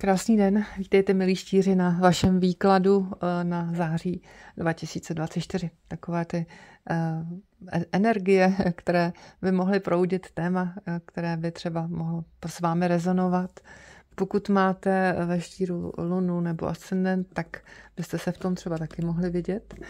Krásný den, vítejte milí štíři na vašem výkladu eh, na září 2024. Takové ty eh, e-, energie, které by mohly proudit téma, eh, které by třeba mohlo s vámi rezonovat, pokud máte ve štíru lunu nebo ascendent, tak byste se v tom třeba taky mohli vidět. Eh,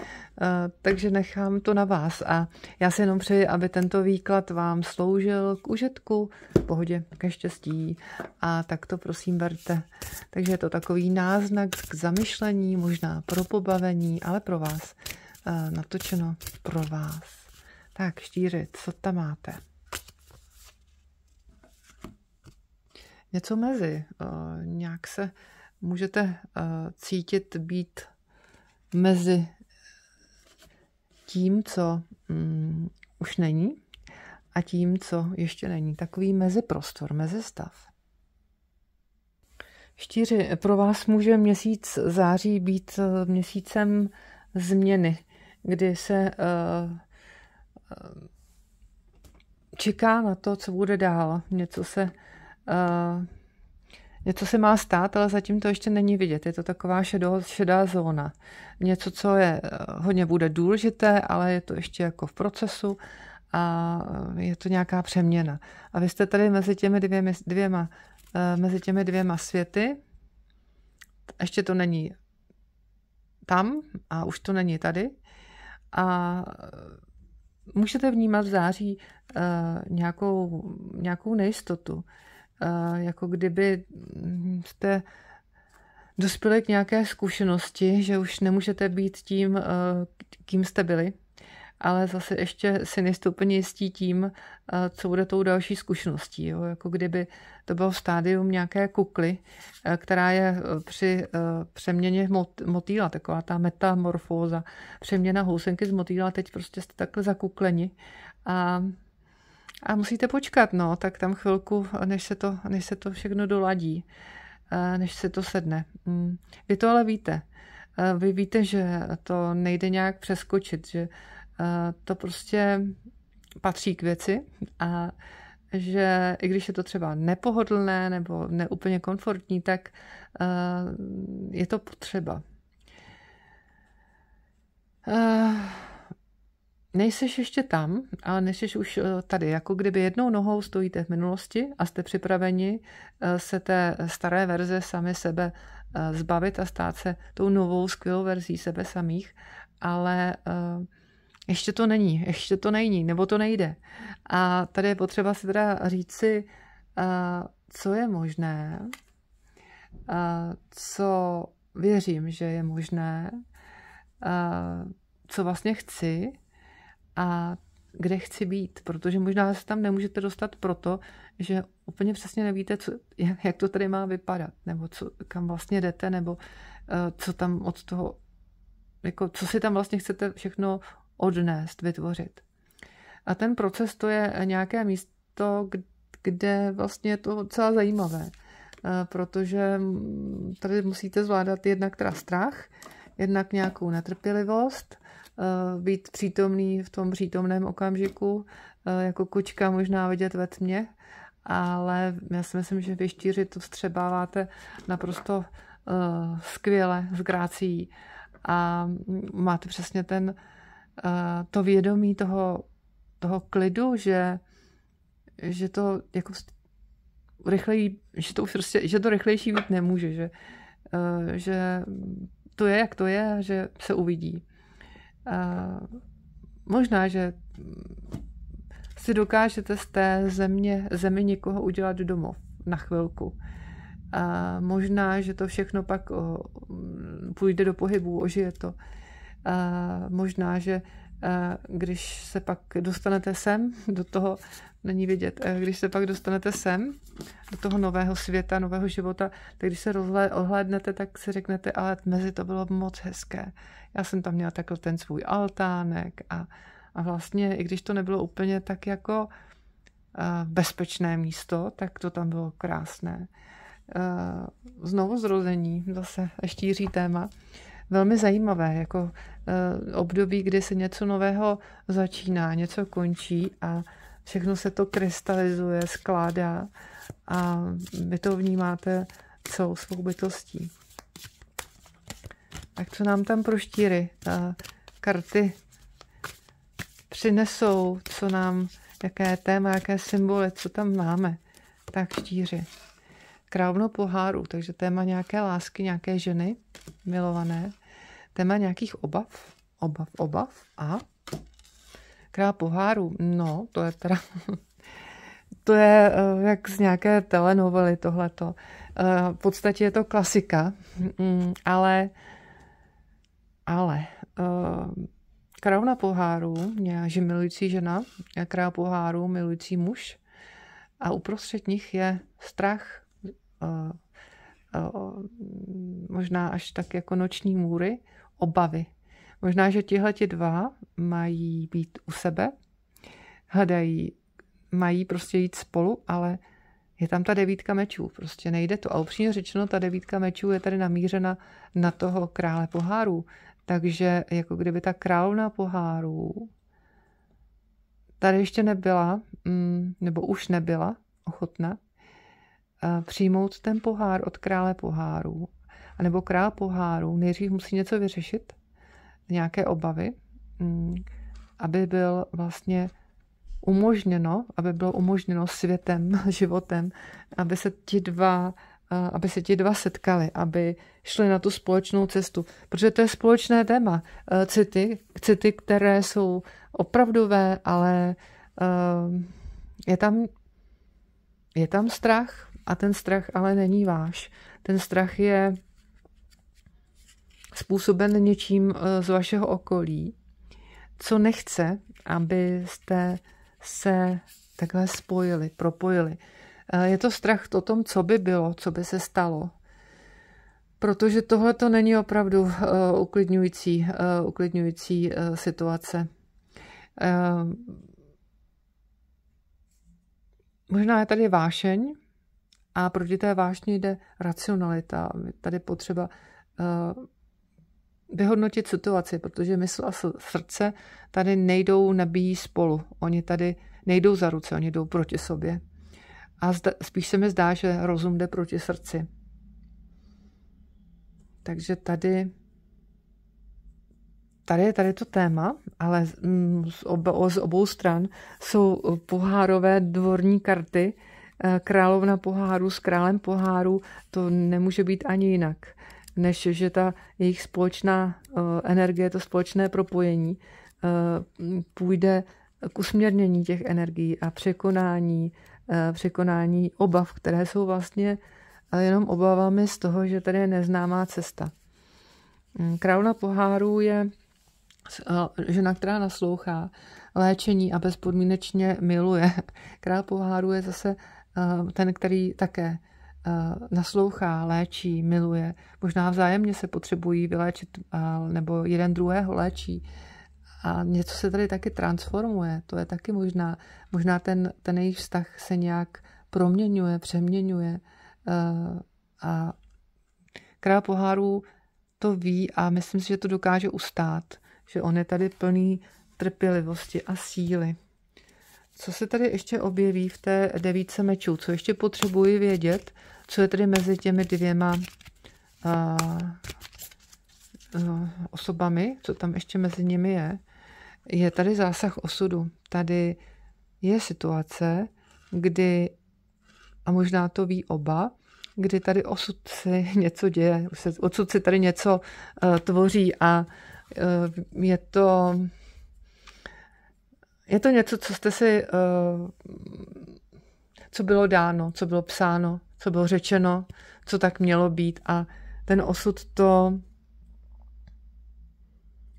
takže nechám to na vás a já si jenom přeji, aby tento výklad vám sloužil k užitku, k pohodě, ke štěstí a tak to prosím berte. Takže je to takový náznak k zamyšlení, možná pro pobavení, ale pro vás eh, natočeno pro vás. Tak štíři, co tam máte? něco mezi. Eh, nějak se můžete eh, cítit být mezi tím, co mm, už není a tím, co ještě není. Takový meziprostor, mezistav. Štíři, pro vás může měsíc září být eh, měsícem změny, kdy se uh, čeká na to, co bude dál. Něco se Eh, něco se má stát, ale zatím to ještě není vidět. Je to taková šedo, šedá zóna. Něco, co je eh, hodně bude důležité, ale je to ještě jako v procesu a eh, je to nějaká přeměna. A vy jste tady mezi těmi dvěmi, dvěma, mezi těmi dvěma světy. Ještě to není tam a už to není tady. A můžete vnímat v září nějakou, nějakou nejistotu jako kdyby mm, jste dospěli k nějaké zkušenosti, že už nemůžete být tím, eh, kým jste byli, ale zase ještě si nejste úplně jistí tím, eh, co bude tou další zkušeností. Jo? Jako kdyby to bylo stádium nějaké kukly, eh, která je při přeměně motýla, taková ta metamorfóza, přeměna housenky z motýla, teď prostě jste takhle zakukleni a a musíte počkat, no, tak tam chvilku, než se to, než se to všechno doladí, eh, než se to sedne. Mm. Vy to ale víte. Eh, vy víte, že to nejde nějak přeskočit, že eh, to prostě patří k věci a že i když je to třeba nepohodlné nebo neúplně komfortní, tak je to potřeba nejseš ještě tam, ale nejseš už eh, tady. Jako kdyby jednou nohou stojíte v minulosti a jste připraveni eh, se té staré verze sami sebe eh, zbavit a stát se tou novou skvělou verzí sebe samých, ale ještě to není, ještě to není, nebo to nejde. A tady je potřeba si teda říci, co je možné, co věřím, že je možné, co vlastně chci a kde chci být, protože možná se tam nemůžete dostat proto, že úplně přesně nevíte, co, jak to tady má vypadat, nebo co, kam vlastně jdete, nebo eh, co tam od toho, jako co si tam vlastně chcete všechno odnést, vytvořit. A ten proces to je nějaké místo, kde vlastně je to docela zajímavé, eh, protože mm, tady musíte zvládat jednak teda strach, jednak nějakou natrpělivost, eh, být přítomný v tom přítomném okamžiku, eh, jako kočka možná vidět ve tmě, ale já si myslím, že věštíři to střebáváte naprosto eh, skvěle, s grácí a máte přesně ten, to vědomí toho, toho klidu, že, že to jako rychleji, že to už prostě, že to rychlejší být nemůže, že, že to je, jak to je, že se uvidí. A možná, že si dokážete z té země, zemi někoho udělat domov na chvilku. A možná, že to všechno pak o, půjde do pohybu, ožije to. A možná, že a když se pak dostanete sem do toho není vidět. Eh, když se pak dostanete sem, do toho nového světa, nového života, tak když se ohlédnete, tak si řeknete, ale mezi to bylo moc hezké. Já jsem tam měla takhle ten svůj altánek a, a vlastně, i když to nebylo úplně tak jako eh, bezpečné místo, tak to tam bylo krásné. Eh, znovu zrození, zase štíří téma, velmi zajímavé, jako období, kdy se něco nového začíná, něco končí a všechno se to krystalizuje, skládá a vy to vnímáte celou svou bytostí. Tak co nám tam pro štíry ta karty přinesou, co nám, jaké téma, jaké symboly, co tam máme. Tak štíři. Královno poháru, takže téma nějaké lásky, nějaké ženy milované, téma nějakých obav, obav, obav a dvakrát poháru. No, to je teda... To je eh, jak z nějaké telenovely tohleto. Eh, v podstatě je to klasika, mm, ale... Ale... Eh, kravna poháru, že milující žena, král poháru, milující muž. A uprostřed nich je strach, možná až tak jako noční můry, obavy, Možná, že tihle ti dva mají být u sebe, hledají, mají prostě jít spolu, ale je tam ta devítka mečů, prostě nejde to. A upřímně řečeno, ta devítka mečů je tady namířena na toho krále pohárů. Takže jako kdyby ta královna pohárů tady ještě nebyla, mm, nebo už nebyla ochotna eh, přijmout ten pohár od krále pohárů, anebo král pohárů nejdřív musí něco vyřešit, nějaké obavy, mm, aby byl vlastně umožněno, aby bylo umožněno světem, životem, aby se ti dva eh, aby se ti dva setkali, aby šli na tu společnou cestu. Protože to je společné téma. Eh, city, city které jsou opravdové, ale eh, je tam, je tam strach a ten strach ale není váš. Ten strach je způsoben něčím eh, z vašeho okolí, co nechce, abyste se takhle spojili, propojili. Eh, je to strach o tom, co by bylo, co by se stalo. Protože tohle to není opravdu eh, uklidňující, uklidňující situace. Možná je tady vášeň a proti té vášni jde racionalita. Tady potřeba vyhodnotit situaci, protože mysl a srdce tady nejdou, nabíjí spolu. Oni tady nejdou za ruce, oni jdou proti sobě. A zda, spíš se mi zdá, že rozum jde proti srdci. Takže tady, tady je tady to téma, ale z, mm, oba, z obou stran jsou eh, pohárové dvorní karty, eh, královna poháru s králem poháru, to nemůže být ani jinak než že ta jejich společná eh, energie, to společné propojení eh, půjde k usměrnění těch energií a překonání, eh, překonání obav, které jsou vlastně jenom obavami z toho, že tady je neznámá cesta. Mm, Královna poháru je žena, která naslouchá léčení a bezpodmínečně miluje. Král poháru je zase ten, který také Eh, naslouchá, léčí, miluje. Možná vzájemně se potřebují vyléčit, eh, nebo jeden druhého léčí. A něco se tady taky transformuje. To je taky možná. Možná ten, ten jejich vztah se nějak proměňuje, přeměňuje. Eh, a král pohárů to ví a myslím si, že to dokáže ustát. Že on je tady plný trpělivosti a síly. Co se tady ještě objeví v té devíce mečů? Co ještě potřebuji vědět? Co je tady mezi těmi dvěma uh, uh, osobami? Co tam ještě mezi nimi je? Je tady zásah osudu. Tady je situace, kdy, a možná to ví oba, kdy tady osud si něco děje, osud si tady něco uh, tvoří a uh, je to je to něco, co jste si, eh, co bylo dáno, co bylo psáno, co bylo řečeno, co tak mělo být a ten osud to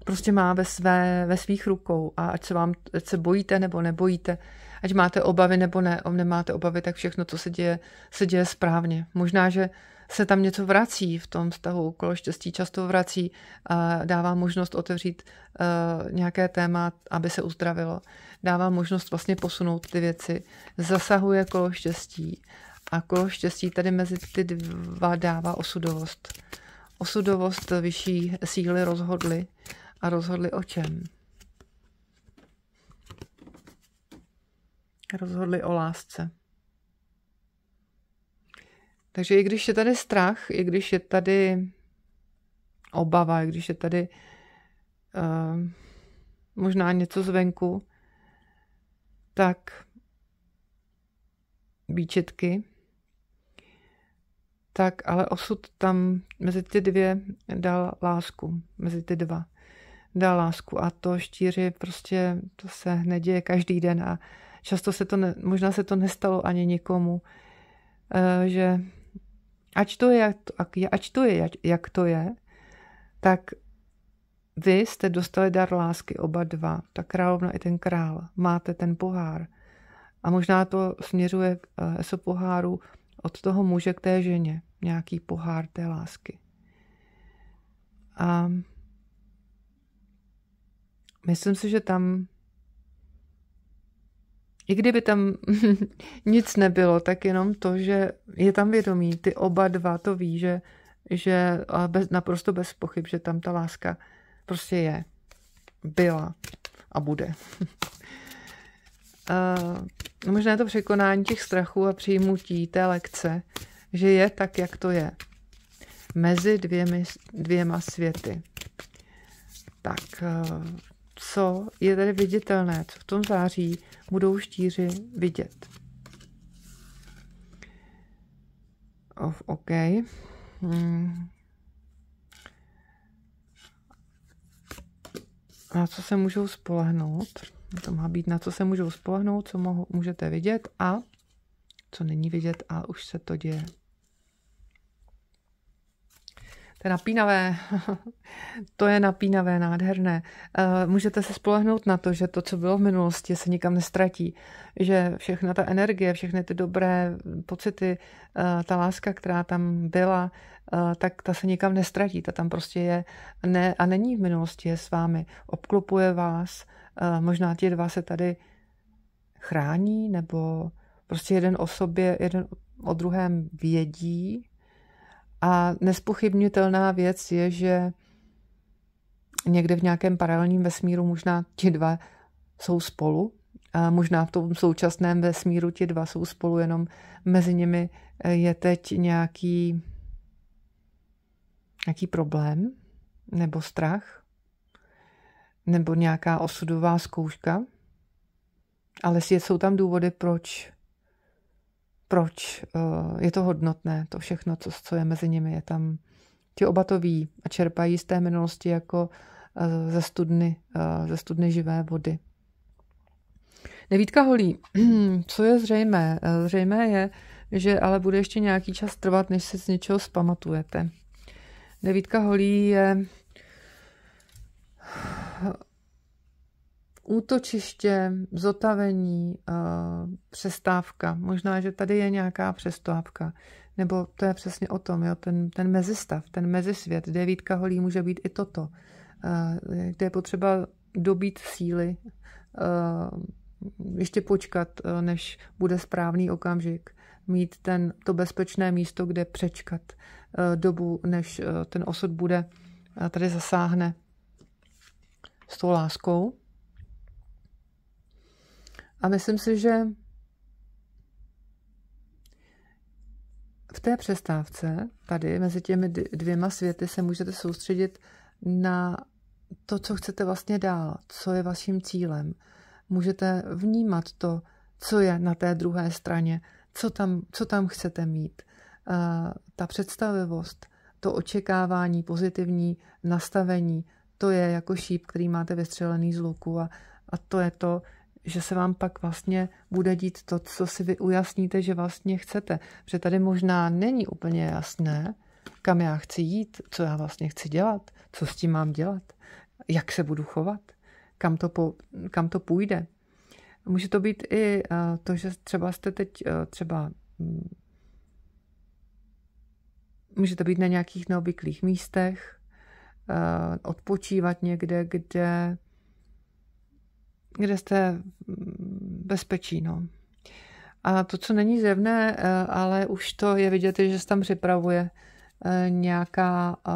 prostě má ve, své, ve svých rukou a ať se, vám, ať se bojíte nebo nebojíte, ať máte obavy nebo ne, nemáte obavy, tak všechno, co se děje, se děje správně. Možná, že se tam něco vrací v tom vztahu, kolo štěstí často vrací a dává možnost otevřít eh, nějaké téma, aby se uzdravilo. Dává možnost vlastně posunout ty věci. Zasahuje kolo štěstí a kolo štěstí tady mezi ty dva dává osudovost. Osudovost vyšší síly rozhodly a rozhodli o čem? Rozhodli o lásce. Takže i když je tady strach, i když je tady obava, i když je tady uh, možná něco zvenku, tak výčetky, tak ale osud tam mezi ty dvě dal lásku, mezi ty dva dal lásku a to štíři prostě to se neděje každý den a často se to, ne, možná se to nestalo ani nikomu, eh, že Ať to je, ať to je, jak to je, tak vy jste dostali dar lásky oba dva, ta královna i ten král. Máte ten pohár. A možná to směřuje k eh, ESO poháru od toho muže k té ženě. Nějaký pohár té lásky. A myslím si, že tam i kdyby tam nic nebylo, tak jenom to, že je tam vědomí, ty oba dva to ví, že, že bez, naprosto bez pochyb, že tam ta láska prostě je, byla a bude. uh, možná je to překonání těch strachů a přijmutí té lekce, že je tak, jak to je. Mezi dvěmi, dvěma světy. Tak, uh, co je tady viditelné, co v tom září, budou štíři vidět. Of, OK. Hmm. Na co se můžou spolehnout? To má být, na co se můžou spolehnout, co mohu, můžete vidět a co není vidět a už se to děje. To je napínavé. to je napínavé, nádherné. Eh, můžete se spolehnout na to, že to, co bylo v minulosti, se nikam nestratí. Že všechna ta energie, všechny ty dobré pocity, eh, ta láska, která tam byla, eh, tak ta se nikam nestratí. Ta tam prostě je ne, a není v minulosti, je s vámi. Obklopuje vás. Možná ti dva se tady chrání, nebo prostě jeden o sobě, jeden o druhém vědí, a nespochybnitelná věc je, že někde v nějakém paralelním vesmíru možná ti dva jsou spolu, a možná v tom současném vesmíru ti dva jsou spolu, jenom mezi nimi eh, je teď nějaký, nějaký problém nebo strach nebo nějaká osudová zkouška, ale jsou tam důvody, proč proč eh, je to hodnotné, to všechno, co, co je mezi nimi, je tam. Ti oba to ví a čerpají z té minulosti jako eh, ze studny, eh, ze studny živé vody. Nevídka holí, co je zřejmé? Zřejmé je, že ale bude ještě nějaký čas trvat, než se z něčeho zpamatujete. Nevídka holí je útočiště, zotavení, eh, přestávka. Možná, že tady je nějaká přestávka. Nebo to je přesně o tom, jo? Ten, ten mezistav, ten mezisvět. Devítka holí může být i toto, eh, kde je potřeba dobít síly, eh, ještě počkat, než bude správný okamžik, mít ten, to bezpečné místo, kde přečkat dobu, než ten osud bude tady zasáhne s tou láskou. A myslím si, že v té přestávce, tady mezi těmi dvěma světy, se můžete soustředit na to, co chcete vlastně dál, co je vaším cílem. Můžete vnímat to, co je na té druhé straně, co tam, co tam chcete mít. Ta představivost, to očekávání, pozitivní nastavení, to je jako šíp, který máte vystřelený z luku a, a to je to, že se vám pak vlastně bude dít to, co si vy ujasníte, že vlastně chcete. Protože tady možná není úplně jasné, kam já chci jít, co já vlastně chci dělat, co s tím mám dělat, jak se budu chovat, kam to, po, kam to půjde. Může to být i eh, to, že třeba jste teď eh, třeba hm, může to být na nějakých neobvyklých místech, eh, odpočívat někde, kde kde jste bezpečí. No. A to, co není zjevné, eh, ale už to je vidět, že se tam připravuje eh, nějaká eh,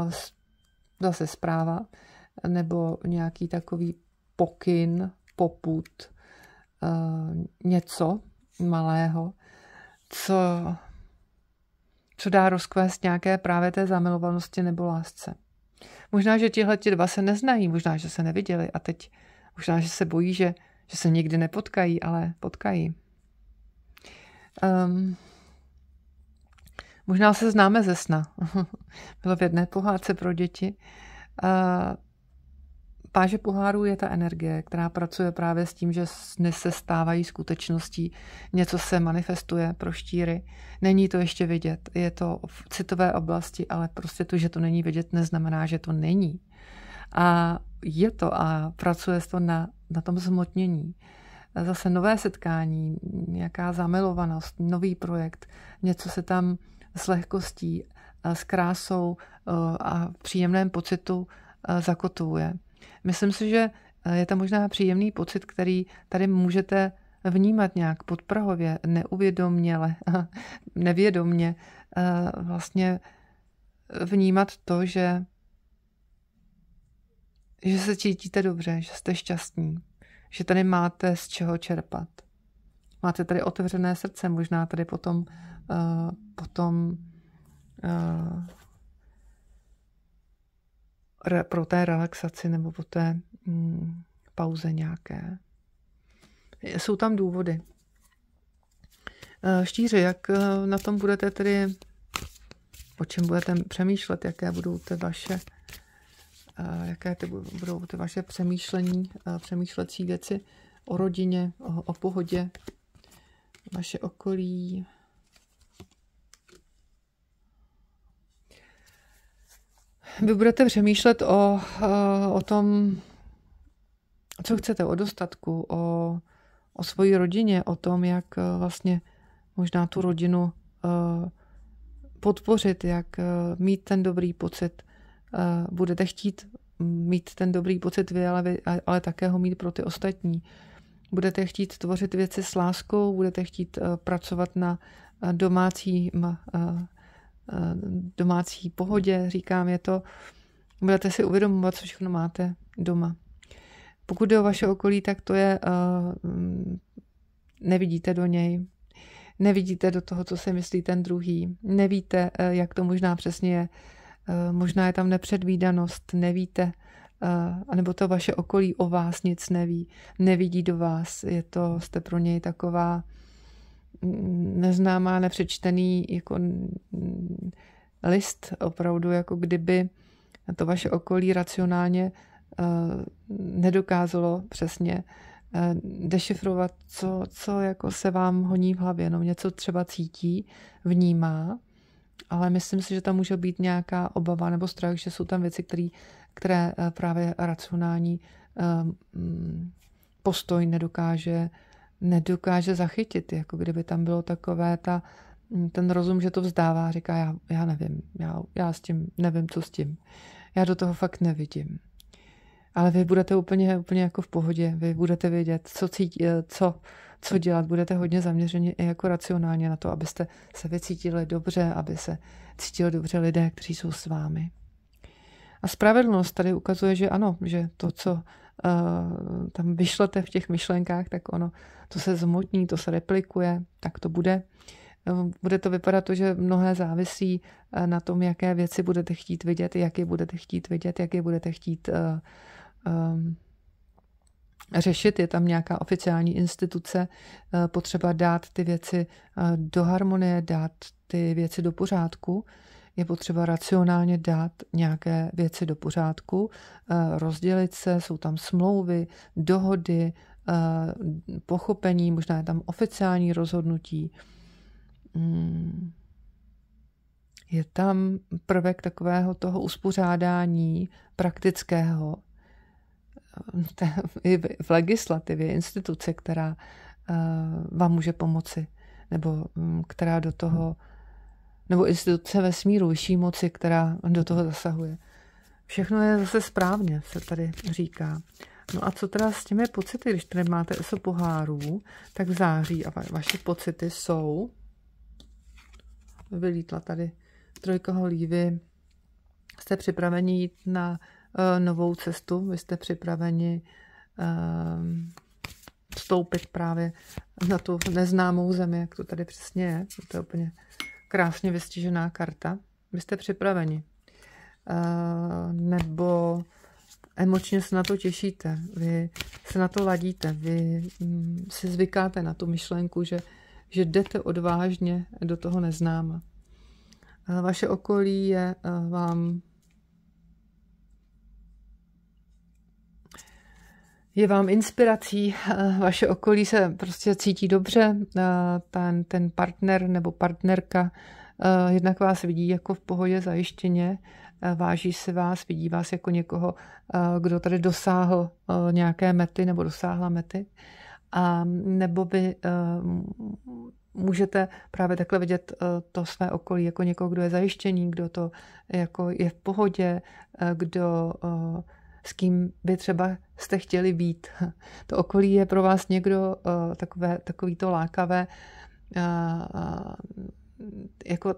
zase zpráva nebo nějaký takový pokyn, poput, něco malého, co, co dá rozkvést nějaké právě té zamilovanosti nebo lásce. Možná, že tihle dva se neznají, možná, že se neviděli a teď Možná, že se bojí, že, že se nikdy nepotkají, ale potkají. Um, možná se známe ze sna. Bylo v jedné pohádce pro děti. Uh, páže poháru je ta energie, která pracuje právě s tím, že sny se stávají skutečností, něco se manifestuje pro štíry. Není to ještě vidět, je to v citové oblasti, ale prostě to, že to není vidět, neznamená, že to není. A je to a pracuje to na, na tom zmotnění. Zase nové setkání, nějaká zamilovanost, nový projekt, něco se tam s lehkostí, s krásou e, a příjemném pocitu e, zakotuje. Myslím si, že e, je to možná příjemný pocit, který tady můžete vnímat nějak podprahově, neuvědomněle, nevědomně, vlastně vnímat to, že že se cítíte dobře, že jste šťastní, že tady máte z čeho čerpat. Máte tady otevřené srdce, možná tady potom, uh, potom uh, re, pro té relaxaci nebo po té mm, pauze nějaké. Jsou tam důvody. Uh, eh, štíři, jak uh, na tom budete tedy, o čem budete přemýšlet, jaké budou ty vaše Eh, jaké ty budou ty vaše přemýšlení, eh, přemýšlecí věci o rodině, o, o pohodě, vaše okolí. Vy budete přemýšlet o, eh, o tom, co chcete, o dostatku, o, o svoji rodině, o tom, jak vlastně možná tu rodinu podpořit, jak mít ten dobrý pocit, Eh, budete chtít mít ten dobrý pocit vy, ale, vy, ale také ho mít pro ty ostatní. Budete chtít tvořit věci s láskou, budete chtít eh, pracovat na eh, domácím, domácí pohodě, říkám, je to, budete si uvědomovat, co všechno máte doma. Pokud jde o vaše okolí, tak to je, mm, nevidíte do něj, nevidíte do toho, co si myslí ten druhý, nevíte, jak to možná přesně je, Eh, možná je tam nepředvídanost, nevíte, eh, anebo to vaše okolí o vás nic neví, nevidí do vás, je to, jste pro něj taková mm, neznámá, nepřečtený jako mm, list, opravdu jako kdyby to vaše okolí racionálně eh, nedokázalo přesně dešifrovat, co, co jako se vám honí v hlavě. No něco třeba cítí, vnímá, ale myslím si, že tam může být nějaká obava nebo strach, že jsou tam věci, který, které eh, právě racionální ehm, mm, postoj nedokáže, nedokáže zachytit. Jako kdyby tam bylo takové ta, mm, ten rozum, že to vzdává, říká, já, já nevím, já, já s tím nevím, co s tím. Já do toho fakt nevidím. Ale vy budete úplně, úplně jako v pohodě, vy budete vědět, co, cítí, eh, co co dělat, budete hodně zaměřeni i jako racionálně na to, abyste se vycítili dobře, aby se cítili dobře lidé, kteří jsou s vámi. A spravedlnost tady ukazuje, že ano, že to, co uh, tam vyšlete v těch myšlenkách, tak ono, to se zmotní, to se replikuje, tak to bude. Eh, bude to vypadat to, že mnohé závisí eh, na tom, jaké věci budete chtít vidět, jak je budete chtít vidět, jak je budete chtít uh, um, řešit, je tam nějaká oficiální instituce, eh, potřeba dát ty věci eh, do harmonie, dát ty věci do pořádku, je potřeba racionálně dát nějaké věci do pořádku, eh, rozdělit se, jsou tam smlouvy, dohody, pochopení, možná je tam oficiální rozhodnutí. Hmm. Je tam prvek takového toho uspořádání praktického, v legislativě instituce, která eh, vám může pomoci, nebo mm, která do toho, nebo instituce ve smíru vyšší moci, která do toho zasahuje. Všechno je zase správně, se tady říká. No a co teda s těmi pocity, když tady máte ESO pohárů, tak v září a va- vaše pocity jsou, vylítla tady trojka holívy, jste připraveni jít na Eh, novou cestu. Vy jste připraveni eh, vstoupit právě na tu neznámou zemi, jak to tady přesně je. To je úplně krásně vystižená karta. Vy jste připraveni. Eh, nebo emočně se na to těšíte, vy se na to ladíte, vy hm, si zvykáte na tu myšlenku, že, že jdete odvážně do toho neznáma. Vaše okolí je vám je vám inspirací, eh, vaše okolí se prostě cítí dobře, eh, ten, ten partner nebo partnerka eh, jednak vás vidí jako v pohodě zajištěně, váží se vás, vidí vás jako někoho, kdo tady dosáhl nějaké mety nebo dosáhla mety. A nebo vy můžete právě takhle vidět to své okolí jako někoho, kdo je zajištěný, kdo to jako je v pohodě, kdo s kým by třeba jste chtěli být. To okolí je pro vás někdo eh, takové, takový to lákavé, eh, eh, jako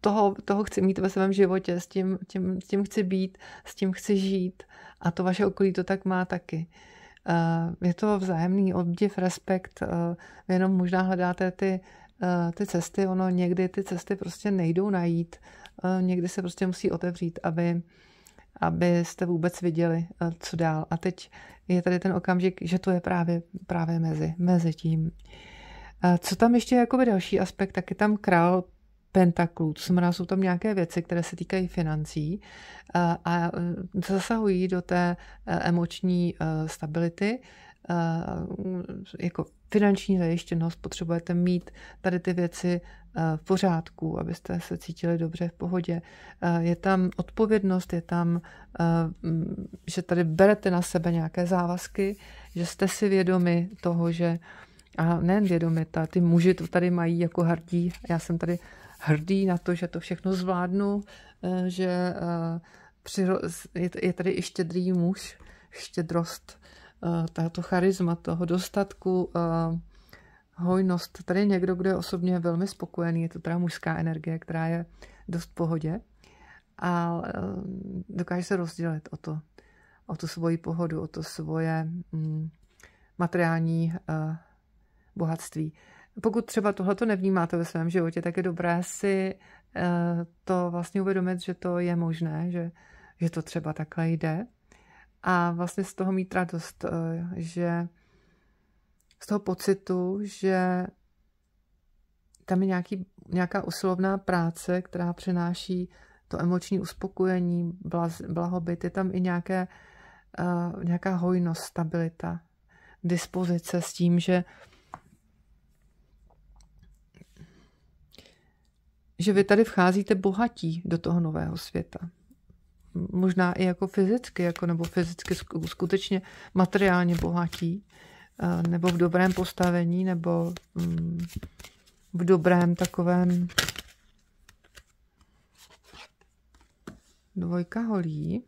toho, toho chci mít ve svém životě, s tím, tím, s tím chci být, s tím chci žít a to vaše okolí to tak má taky. Je to vzájemný obdiv, respekt, Vy jenom možná hledáte ty, ty cesty, ono někdy ty cesty prostě nejdou najít, někdy se prostě musí otevřít, aby, abyste vůbec viděli, eh, co dál. A teď je tady ten okamžik, že to je právě, právě mezi, mezi tím. A eh, co tam ještě je jakoby další aspekt, tak je tam král pentaklů, to znamená, jsou tam nějaké věci, které se týkají financí eh, a, a zasahují do té emoční stability Eh, jako finanční zajištěnost, potřebujete mít tady ty věci eh, v pořádku, abyste se cítili dobře v pohodě. Eh, je tam odpovědnost, je tam, že tady berete na sebe nějaké závazky, že jste si vědomi toho, že a nejen vědomi, ta, ty muži to tady mají jako hrdí. Já jsem tady hrdý na to, že to všechno zvládnu, že je tady i štědrý muž, štědrost Eh, tato charisma toho dostatku, eh, hojnost. Tady je někdo, kdo je osobně velmi spokojený, je to teda mužská energie, která je dost v pohodě a eh, dokáže se rozdělit o to, o tu svoji pohodu, o to svoje mm, materiální bohatství. Pokud třeba tohleto nevnímáte ve svém životě, tak je dobré si to vlastně uvědomit, že to je možné, že, že to třeba takhle jde a vlastně z toho mít radost, eh, že z toho pocitu, že tam je nějaký, nějaká usilovná práce, která přináší to emoční uspokojení, blahobyt, je tam i nějaké, eh, nějaká hojnost, stabilita, dispozice s tím, že že vy tady vcházíte bohatí do toho nového světa možná i jako fyzicky, jako, nebo fyzicky skutečně materiálně bohatí, eh, nebo v dobrém postavení, nebo mm, v dobrém takovém dvojka holí,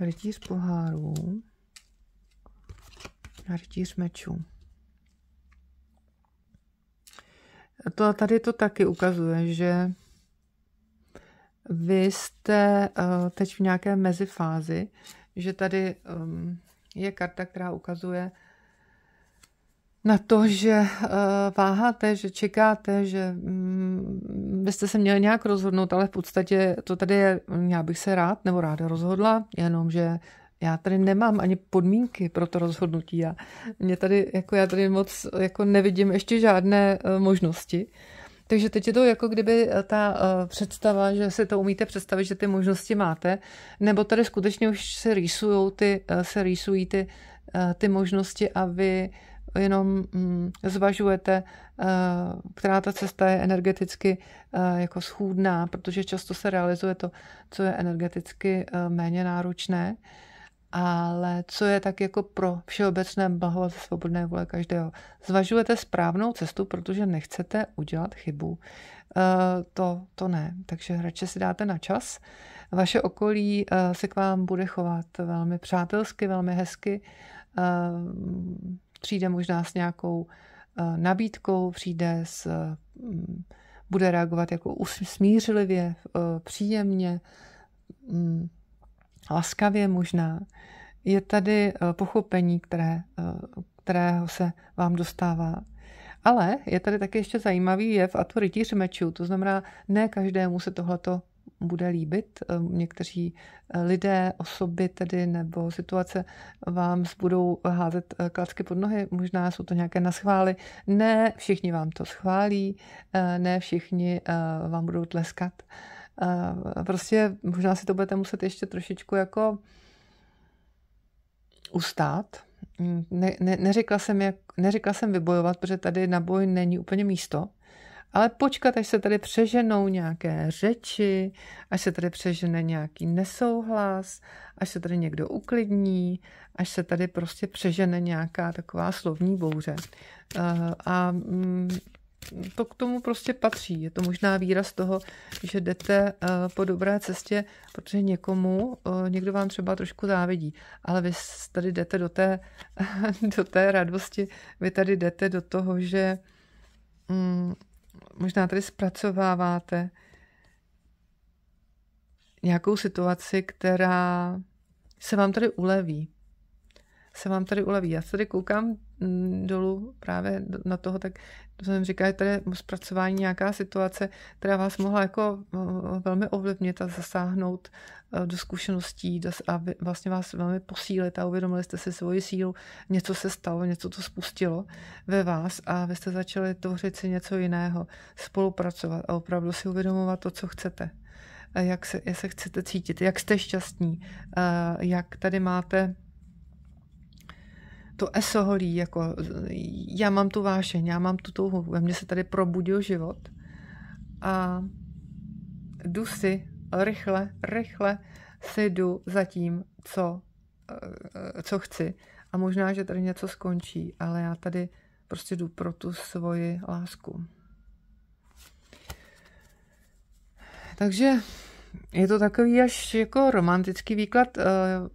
rytíř pohárů a rytíř mečů. To, tady to taky ukazuje, že vy jste eh, teď v nějaké mezifázi, že tady ehm, je karta, která ukazuje na to, že eh, váháte, že čekáte, že byste mm, se měli nějak rozhodnout, ale v podstatě to tady je, já bych se rád nebo ráda rozhodla, jenomže já tady nemám ani podmínky pro to rozhodnutí. Já, mě tady, jako já tady moc jako nevidím ještě žádné eh, možnosti. Uh, takže teď je to jako kdyby eh, ta eh, představa, že si to umíte představit, že ty možnosti máte, nebo tady skutečně už se rýsujou ty, eh, se rýsují ty, ty možnosti a vy jenom mm, zvažujete, která ta cesta je energeticky jako schůdná, protože často se realizuje to, co je energeticky méně náročné ale co je tak jako pro všeobecné blaho a svobodné vůle každého. Zvažujete správnou cestu, protože nechcete udělat chybu. E, to, to ne, takže radši si dáte na čas. Vaše okolí e, se k vám bude chovat velmi přátelsky, velmi hezky. E, přijde možná s nějakou nabídkou, přijde s, mm, bude reagovat jako usmířlivě, příjemně, mm laskavě možná, je tady eh, pochopení, které, eh, kterého se vám dostává. Ale je tady také ještě zajímavý jev a to rytíř mečů. To znamená, ne každému se tohleto bude líbit. Eh, někteří lidé, osoby tedy nebo situace vám budou házet klacky pod nohy, možná jsou to nějaké naschvály. Ne všichni vám to schválí, ne všichni vám budou tleskat. Prostě možná si to budete muset ještě trošičku jako ustát. Ne, ne, neřekla, jsem jak, neřekla jsem vybojovat, protože tady na boj není úplně místo, ale počkat, až se tady přeženou nějaké řeči, až se tady přežene nějaký nesouhlas, až se tady někdo uklidní, až se tady prostě přežene nějaká taková slovní bouře. A mm, to k tomu prostě patří. Je to možná výraz toho, že jdete eh, po dobré cestě, protože někomu, eh, někdo vám třeba trošku závidí, ale vy tady jdete do té, do té radosti, vy tady jdete do toho, že mm, možná tady zpracováváte nějakou situaci, která se vám tady uleví. Se vám tady uleví. Já tady koukám Mm, dolů právě na toho, tak to jsem říká, že tady je zpracování nějaká situace, která vás mohla jako velmi ovlivnit a zasáhnout eh, do zkušeností a vlastně vás velmi posílit a uvědomili jste si svoji sílu, něco se stalo, něco to spustilo ve vás a vy jste začali tvořit si něco jiného, spolupracovat a opravdu si uvědomovat to, co chcete jak se, jak se chcete cítit, jak jste šťastní, eh, jak tady máte to eso holí, jako já mám tu vášeň, já mám tu touhu, ve mně se tady probudil život a jdu si rychle, rychle si jdu za tím, co, eh, co chci. A možná, že tady něco skončí, ale já tady prostě jdu pro tu svoji lásku. Takže je to takový až jako romantický výklad. Eh,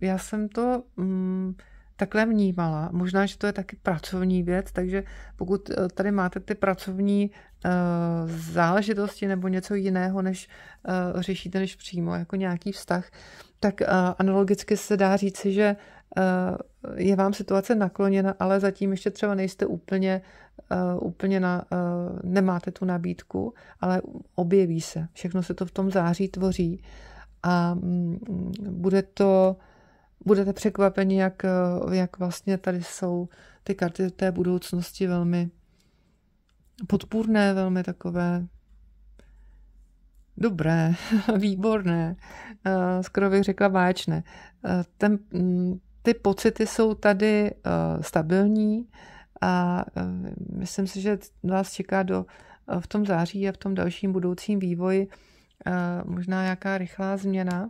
já jsem to... Mm, takhle vnímala. Možná, že to je taky pracovní věc, takže pokud eh, tady máte ty pracovní eh, záležitosti nebo něco jiného, než eh, řešíte, než přímo, jako nějaký vztah, tak analogicky se dá říci, že je vám situace nakloněna, ale zatím ještě třeba nejste úplně, úplně na, nemáte tu nabídku, ale objeví se. Všechno se to v tom září tvoří a mm, bude to budete překvapeni, jak, eh, jak vlastně tady jsou ty karty té budoucnosti velmi podpůrné, velmi takové dobré, výborné, eh, skoro bych řekla báječné. Eh, ten, mm, ty pocity jsou tady stabilní a myslím si, že vás čeká do, v tom září a v tom dalším budoucím vývoji možná nějaká rychlá změna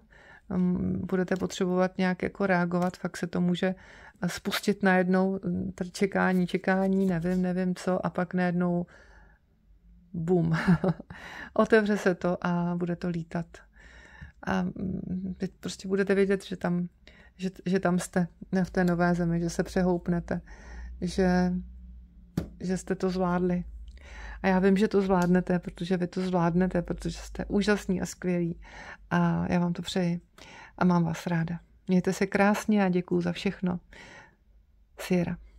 budete potřebovat nějak jako reagovat, fakt se to může eh, spustit najednou hm, čekání, čekání, nevím, nevím co a pak najednou bum, otevře se to a bude to lítat. A hm, prostě budete vědět, že tam, že, že tam jste v té nové zemi, že se přehoupnete, že, že jste to zvládli. A já vím, že to zvládnete, protože vy to zvládnete, protože jste úžasní a skvělí. A já vám to přeji. A mám vás ráda. Mějte se krásně a děkuji za všechno. Sierra.